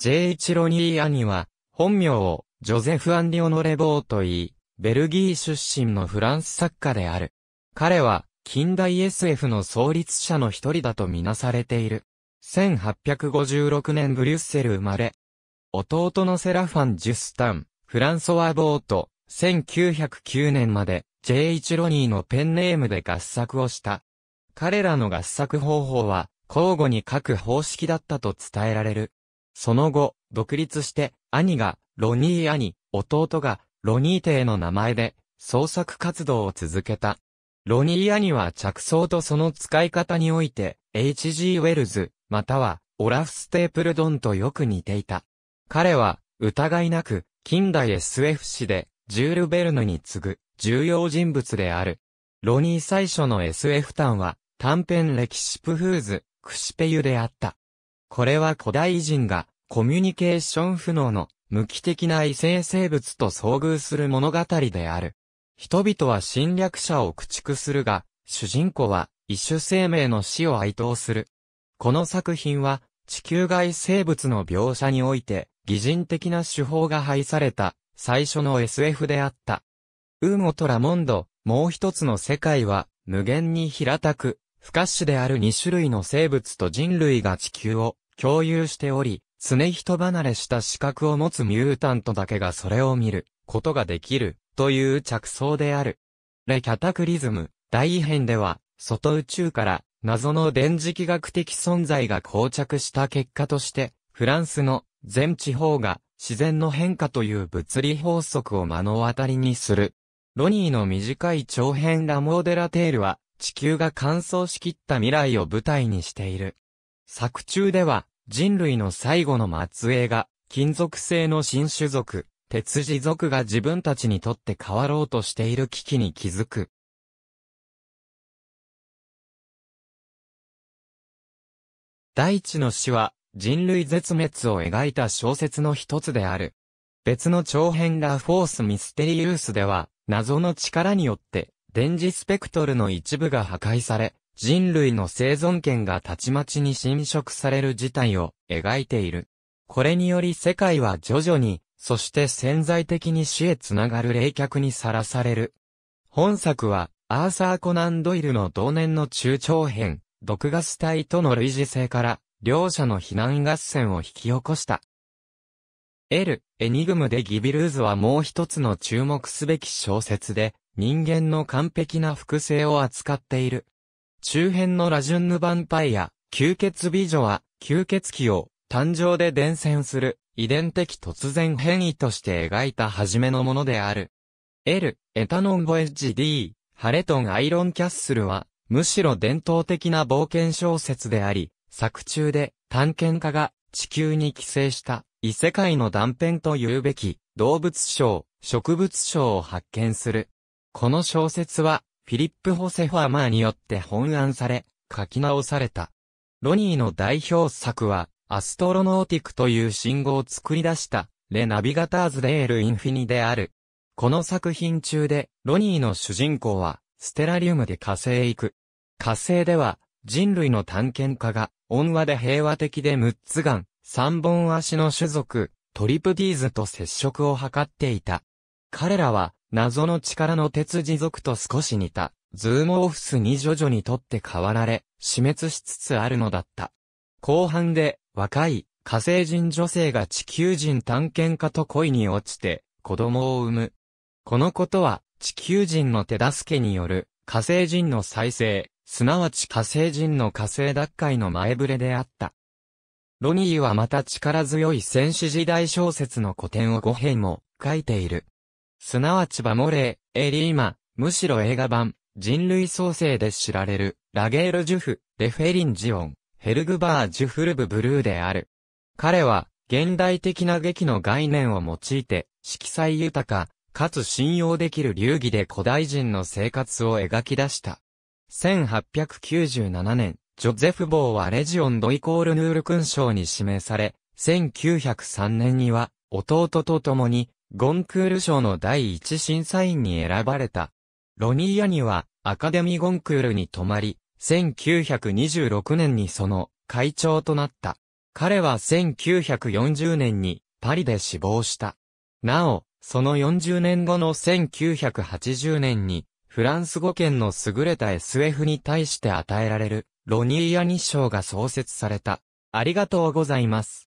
J1 ロニー・アは、本名をジョゼフ・アンリオノレボーと言い、ベルギー出身のフランス作家である。彼は、近代 SF の創立者の一人だとみなされている。1856年ブリュッセル生まれ。弟のセラファン・ジュスタン、フランソワ・ボート、1909年まで J1 ロニーのペンネームで合作をした。彼らの合作方法は、交互に書く方式だったと伝えられる。その後、独立して、兄が、ロニー兄、弟が、ロニー邸の名前で、創作活動を続けた。ロニー兄は着想とその使い方において、H.G. ウェルズ、または、オラフ・ステープルドンとよく似ていた。彼は、疑いなく、近代 SF 誌で、ジュール・ベルヌに次ぐ、重要人物である。ロニー最初の SF 端は、短編歴史プフーズ、クシペユであった。これは古代偉人が、コミュニケーション不能の無機的な異性生物と遭遇する物語である。人々は侵略者を駆逐するが、主人公は一種生命の死を哀悼する。この作品は地球外生物の描写において擬人的な手法が配された最初の SF であった。ウーモとラモンド、もう一つの世界は無限に平たく、不可視である二種類の生物と人類が地球を共有しており、常人離れした資格を持つミュータントだけがそれを見ることができるという着想である。レ・キャタクリズム大異変では、外宇宙から謎の電磁気学的存在が膠着した結果として、フランスの全地方が自然の変化という物理法則を目の当たりにする。ロニーの短い長編ラモーデラテールは地球が乾燥しきった未来を舞台にしている。作中では人類の最後の末裔が、金属製の新種族、鉄磁族が自分たちにとって変わろうとしている危機に気づく。大地の死は、人類絶滅を描いた小説の一つである。別の長編ラフォースミステリウスでは、謎の力によって、電磁スペクトルの一部が破壊され、人類の生存権がたちまちに侵食される事態を描いている。これにより世界は徐々に、そして潜在的に死へつながる冷却にさらされる。本作は、アーサー・コナン・ドイルの同年の中長編、毒ガス隊との類似性から、両者の避難合戦を引き起こした。L、エニグムでギビルーズはもう一つの注目すべき小説で、人間の完璧な複製を扱っている。中編のラジュンヌヴァンパイア、吸血美女は、吸血鬼を、誕生で伝染する、遺伝的突然変異として描いた初めのものである。L、エタノンボエッジ D、ハレトンアイロンキャッスルは、むしろ伝統的な冒険小説であり、作中で探検家が地球に寄生した異世界の断片というべき動物賞、植物賞を発見する。この小説はフィリップ・ホセ・ファーマーによって本案され、書き直された。ロニーの代表作は、アストロノーティクという信号を作り出した、レ・ナビガターズ・レール・インフィニである。この作品中で、ロニーの主人公は、ステラリウムで火星へ行く。火星では、人類の探検家が、温和で平和的で6つ眼、3本足の種族、トリプディーズと接触を図っていた。彼らは、謎の力の鉄持続と少し似た、ズームオフスに徐々にとって変わられ、死滅しつつあるのだった。後半で、若い、火星人女性が地球人探検家と恋に落ちて、子供を産む。このことは、地球人の手助けによる、火星人の再生、すなわち火星人の火星奪回の前触れであった。ロニーはまた力強い戦士時代小説の古典を5編も書いている。すなわちバモレー、エリーマ、むしろ映画版、人類創生で知られる、ラゲール・ジュフ、レフェリン・ジオン、ヘルグバー・ジュフルブ・ブルーである。彼は、現代的な劇の概念を用いて、色彩豊か、かつ信用できる流儀で古代人の生活を描き出した。1897年、ジョゼフ・ボーはレジオン・ドイコール・ヌール勲章に指名され、1903年には、弟と共に、ゴンクール賞の第一審査員に選ばれた。ロニー・ヤニは、アカデミーゴンクールに泊まり、1926年にその、会長となった。彼は1940年に、パリで死亡した。なお、その40年後の1980年に、フランス語圏の優れた SF に対して与えられる、ロニー・ヤニ賞が創設された。ありがとうございます。